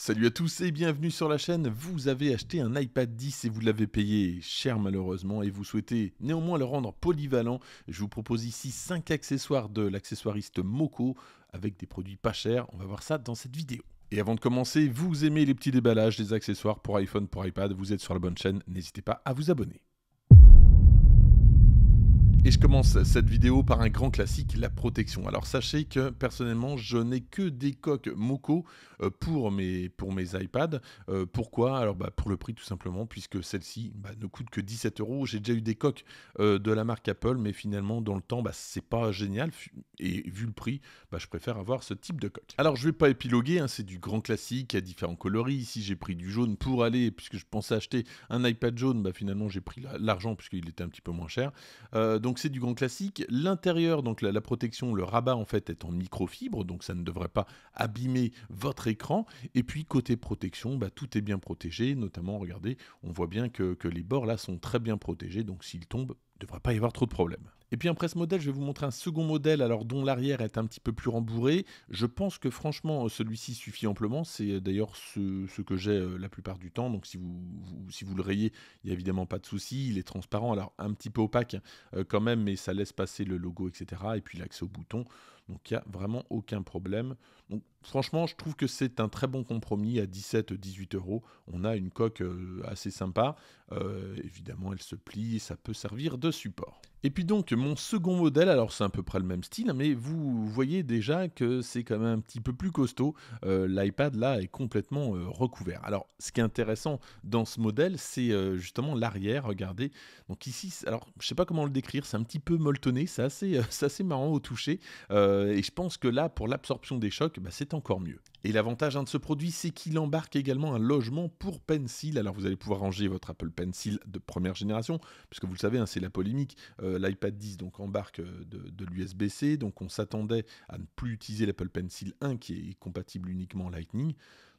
Salut à tous et bienvenue sur la chaîne. Vous avez acheté un iPad 10 et vous l'avez payé cher malheureusement et vous souhaitez néanmoins le rendre polyvalent. Je vous propose ici 5 accessoires de l'accessoiriste Moco avec des produits pas chers. On va voir ça dans cette vidéo. Et avant de commencer, vous aimez les petits déballages, des accessoires pour iPhone, pour iPad, vous êtes sur la bonne chaîne, n'hésitez pas à vous abonner. Et je commence cette vidéo par un grand classique, la protection. Alors sachez que personnellement, je n'ai que des coques Moco euh, pour mes, pour mes iPads. Euh, pourquoi Alors bah, pour le prix tout simplement, puisque celle-ci bah, ne coûte que 17 euros. J'ai déjà eu des coques euh, de la marque Apple, mais finalement dans le temps, ce bah, c'est pas génial. Et vu le prix, je préfère avoir ce type de coque. Alors je vais pas épiloguer, hein, c'est du grand classique à différents coloris. Ici j'ai pris du jaune pour aller, puisque je pensais acheter un iPad jaune, bah, finalement j'ai pris l'argent puisqu'il était un petit peu moins cher. donc c'est du grand classique. L'intérieur, donc la, la protection, le rabat en fait est en microfibre, donc ça ne devrait pas abîmer votre écran. Et puis côté protection, bah, tout est bien protégé, notamment regardez, on voit bien que, que les bords là sont très bien protégés, donc s'ils tombent, devrait pas y avoir trop de problèmes. Et puis après ce modèle, je vais vous montrer un second modèle, alors dont l'arrière est un petit peu plus rembourré. Je pense que franchement, euh, celui-ci suffit amplement. C'est euh, d'ailleurs ce, que j'ai euh, la plupart du temps. Donc si vous, si vous le rayez, il n'y a évidemment pas de souci. Il est transparent, alors un petit peu opaque quand même, mais ça laisse passer le logo, etc. Et puis l'accès au bouton. Donc il n'y a vraiment aucun problème. Donc franchement, je trouve que c'est un très bon compromis à 17-18 euros. On a une coque assez sympa. évidemment, elle se plie, ça peut servir de support. Et puis donc mon second modèle, alors c'est à peu près le même style, mais vous voyez déjà que c'est quand même un petit peu plus costaud. Euh, L'iPad là est complètement euh, recouvert. Alors ce qui est intéressant dans ce modèle, c'est euh, justement l'arrière, regardez. Donc ici, alors je ne sais pas comment le décrire, c'est un petit peu molletonné, c'est assez, marrant au toucher. et je pense que là, pour l'absorption des chocs, bah, c'est encore mieux. Et l'avantage hein, de ce produit, c'est qu'il embarque également un logement pour Pencil. Alors vous allez pouvoir ranger votre Apple Pencil de première génération, puisque vous le savez, hein, c'est la polémique. Euh, L'iPad 10 donc embarque euh, de, l'USB-C, donc on s'attendait à ne plus utiliser l'Apple Pencil 1 qui est compatible uniquement Lightning.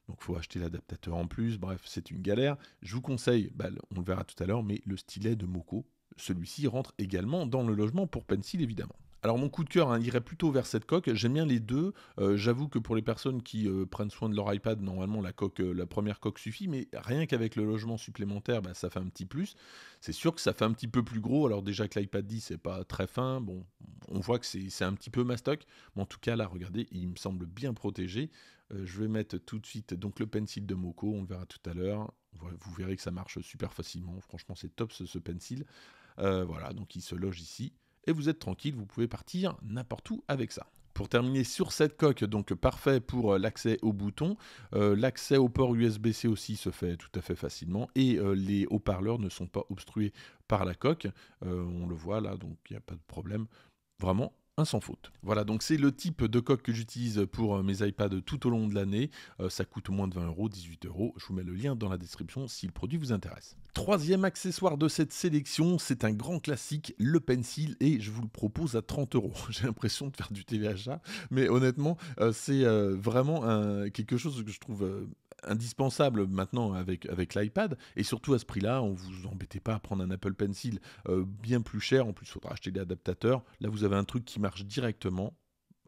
Donc il faut acheter l'adaptateur en plus, bref, c'est une galère. Je vous conseille, bah, on le verra tout à l'heure, mais le stylet de Moco. Celui-ci rentre également dans le logement pour Pencil évidemment. Alors mon coup de cœur hein, irait plutôt vers cette coque. J'aime bien les deux. Euh, j'avoue que pour les personnes qui euh, prennent soin de leur iPad, normalement la coque, euh, la première coque suffit, mais rien qu'avec le logement supplémentaire, bah, ça fait un petit plus. C'est sûr que ça fait un petit peu plus gros. Alors déjà que l'iPad 10 c'est pas très fin, bon, on voit que c'est un petit peu mastoc, mais en tout cas là, regardez, il me semble bien protégé. je vais mettre tout de suite donc le pencil de Moco, on le verra tout à l'heure. Vous verrez que ça marche super facilement. Franchement, c'est top ce, pencil. voilà, donc il se loge ici et vous êtes tranquille, vous pouvez partir n'importe où avec ça. Pour terminer sur cette coque, donc parfait pour euh, l'accès aux boutons, euh, l'accès au port USB-C aussi se fait tout à fait facilement et euh, les haut-parleurs ne sont pas obstrués par la coque. on le voit là, donc il n'y a pas de problème. Vraiment sans faute. Voilà, donc c'est le type de coque que j'utilise pour euh, mes iPads tout au long de l'année. Euh, ça coûte moins de 20 euros, 18 euros. Je vous mets le lien dans la description si le produit vous intéresse. Troisième accessoire de cette sélection, c'est un grand classique, le pencil, et je vous le propose à 30 euros. J'ai l'impression de faire du téléachat, mais honnêtement, euh, c'est vraiment un, quelque chose que je trouve indispensable maintenant avec, avec l'iPad. Et surtout à ce prix-là, on vous embêtez pas à prendre un Apple Pencil euh, bien plus cher. En plus, il faudra acheter des adaptateurs. Là, vous avez un truc qui marche directement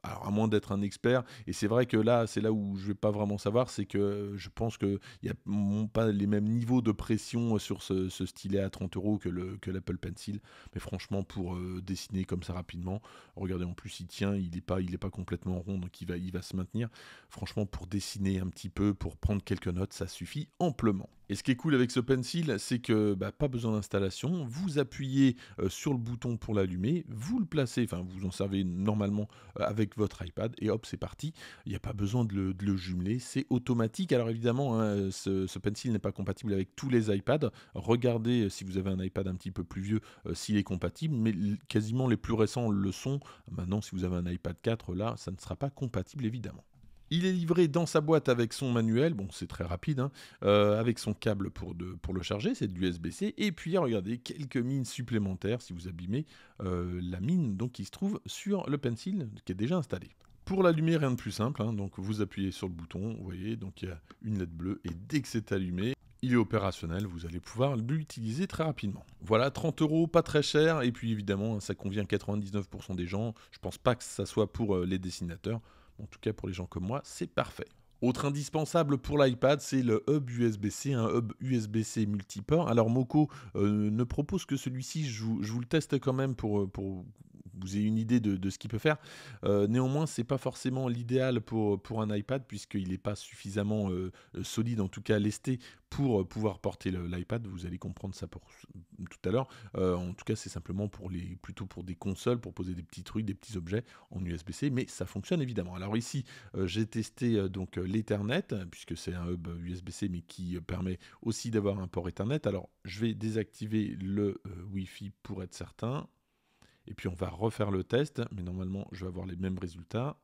alors à moins d'être un expert, et c'est vrai que là, c'est là où je ne vais pas vraiment savoir, c'est que je pense qu'il n'y a pas les mêmes niveaux de pression euh, sur ce, stylet à 30 euros que l'Apple que Pencil. Mais franchement, pour euh, dessiner comme ça rapidement, regardez, en plus il tient, il n'est pas, il pas complètement rond, donc il va, il va se maintenir. Franchement, pour dessiner un petit peu, pour prendre quelques notes, ça suffit amplement. Et ce qui est cool avec ce pencil, c'est que bah, pas besoin d'installation. Vous appuyez euh, sur le bouton pour l'allumer, vous le placez, enfin vous en servez normalement avec votre iPad et hop, c'est parti. Il n'y a pas besoin de le, jumeler, c'est automatique. Alors évidemment, hein, ce, pencil n'est pas compatible avec tous les iPads. Regardez euh, si vous avez un iPad un petit peu plus vieux euh, s'il est compatible, mais quasiment les plus récents le sont. Maintenant, si vous avez un iPad 4, là, ça ne sera pas compatible évidemment. Il est livré dans sa boîte avec son manuel, bon c'est très rapide, hein, euh, avec son câble pour, le charger, c'est de l'USB-C, et puis ah, regardez, quelques mines supplémentaires si vous abîmez euh, la mine donc, qui se trouve sur le pencil qui est déjà installé. Pour l'allumer, rien de plus simple, hein, donc vous appuyez sur le bouton, vous voyez, donc il y a une lettre bleue, et dès que c'est allumé, il est opérationnel, vous allez pouvoir l'utiliser très rapidement. Voilà, 30 euros, pas très cher, et puis évidemment, hein, ça convient 99% des gens. Je pense pas que ça soit pour euh, les dessinateurs en tout cas pour les gens comme moi, c'est parfait. Autre indispensable pour l'iPad, c'est le hub USB-C, un hub USB-C multiport. Alors Moco euh, ne propose que celui-ci, je, vous le teste quand même pour, euh, pour vous ayez une idée de, ce qu'il peut faire. Néanmoins, euh, néanmoins, c'est pas forcément l'idéal pour, un iPad puisqu'il n'est pas suffisamment euh, solide, en tout cas lesté, pour euh, pouvoir porter l'iPad. Vous allez comprendre ça pour, tout à l'heure. en tout cas, c'est simplement pour les, plutôt pour des consoles, pour poser des petits trucs, des petits objets en USB-C, mais ça fonctionne évidemment. Alors ici, j'ai testé donc l'Ethernet puisque c'est un hub USB-C, mais qui permet aussi d'avoir un port Ethernet. Alors, je vais désactiver le Wi-Fi pour être certain. Et puis on va refaire le test, mais normalement je vais avoir les mêmes résultats.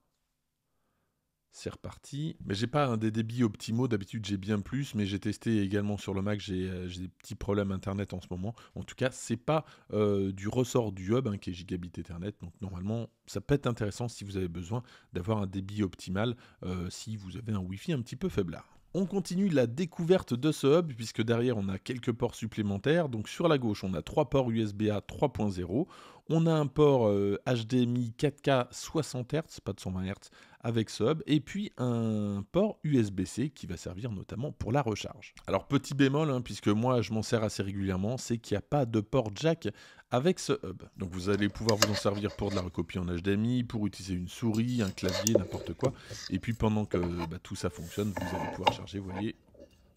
C'est reparti. Mais j'ai pas un des débits optimaux, d'habitude j'ai bien plus, mais j'ai testé également sur le Mac, j'ai euh, des petits problèmes internet en ce moment. En tout cas, c'est pas euh, du ressort du hub hein, qui est gigabit Ethernet, donc normalement ça peut être intéressant si vous avez besoin d'avoir un débit optimal euh, si vous avez un Wi-Fi un petit peu faiblard. On continue la découverte de ce hub puisque derrière on a quelques ports supplémentaires. Donc sur la gauche on a trois ports USB-A 3.0, on a un port HDMI 4K 60 Hz, pas de 120 Hz, avec hub, et puis un port USB-C qui va servir notamment pour la recharge. Alors petit bémol, hein, puisque moi je m'en sers assez régulièrement, c'est qu'il n'y a pas de port jack avec ce hub. Donc vous allez pouvoir vous en servir pour de la recopie en HDMI, pour utiliser une souris, un clavier, n'importe quoi. Et puis pendant que bah, tout ça fonctionne, vous allez pouvoir charger, vous voyez,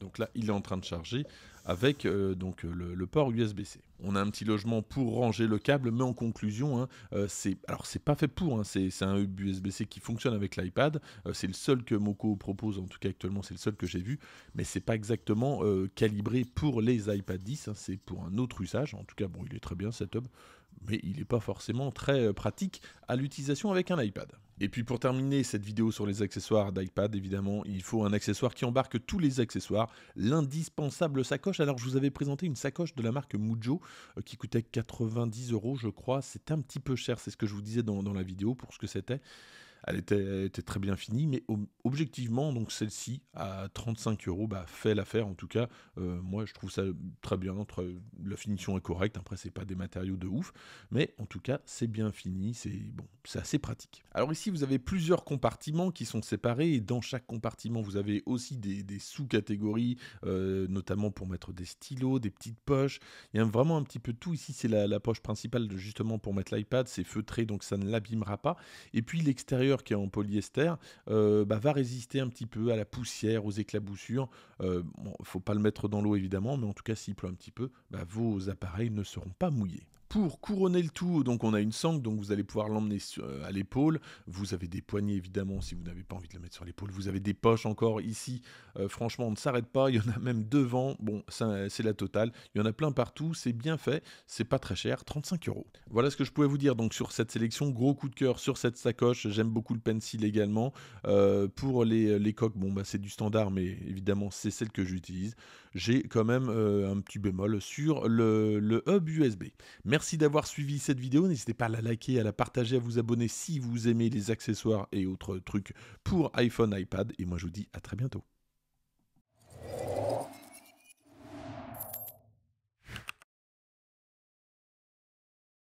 donc là, il est en train de charger avec euh, donc euh, le, port USB-C. On a un petit logement pour ranger le câble, mais en conclusion, ce hein, n'est euh, c'est alors c'est pas fait pour. Hein, c'est un hub USB-C qui fonctionne avec l'iPad. c'est le seul que Moco propose, en tout cas actuellement, c'est le seul que j'ai vu. Mais c'est pas exactement calibré pour les iPad 10. Hein, c'est pour un autre usage. En tout cas, bon, il est très bien cet hub, mais il n'est pas forcément très pratique à l'utilisation avec un iPad. Et puis pour terminer cette vidéo sur les accessoires d'iPad, évidemment, il faut un accessoire qui embarque tous les accessoires, l'indispensable sacoche. Alors je vous avais présenté une sacoche de la marque Mujo euh, qui coûtait 90 euros, je crois. C'est un petit peu cher, c'est ce que je vous disais dans la vidéo pour ce que c'était. Elle était, très bien finie, mais objectivement, donc celle-ci à 35 euros bah, fait l'affaire. En tout cas, euh, moi je trouve ça très bien. la finition est correcte. Après, c'est pas des matériaux de ouf, mais en tout cas, c'est bien fini. C'est bon, c'est assez pratique. Alors ici, vous avez plusieurs compartiments qui sont séparés et dans chaque compartiment, vous avez aussi des, sous-catégories, euh, notamment pour mettre des stylos, des petites poches. Il y a vraiment un petit peu tout. Ici, c'est la, la, poche principale justement pour mettre l'iPad. C'est feutré, donc ça ne l'abîmera pas. Et puis l'extérieur qui est en polyester euh, bah, va résister un petit peu à la poussière, aux éclaboussures. Il euh, ne faut pas le mettre dans l'eau évidemment, mais en tout cas s'il pleut un petit peu, bah, vos appareils ne seront pas mouillés. Pour couronner le tout, donc on a une sangle, donc vous allez pouvoir l'emmener euh, à l'épaule. Vous avez des poignées évidemment si vous n'avez pas envie de la mettre sur l'épaule. Vous avez des poches encore ici. Euh, franchement, on ne s'arrête pas. Il y en a même devant. Bon, c'est la totale. Il y en a plein partout. C'est bien fait. C'est pas très cher. 35 euros. Voilà ce que je pouvais vous dire donc sur cette sélection. Gros coup de cœur sur cette sacoche. J'aime beaucoup le pencil également. Euh, pour les, coques, bon bah c'est du standard, mais évidemment c'est celle que j'utilise. J'ai quand même un petit bémol sur le, le hub USB. Merci Merci d'avoir suivi cette vidéo. N'hésitez pas à la liker, à la partager, à vous abonner si vous aimez les accessoires et autres trucs pour iPhone, iPad. Et moi, je vous dis à très bientôt.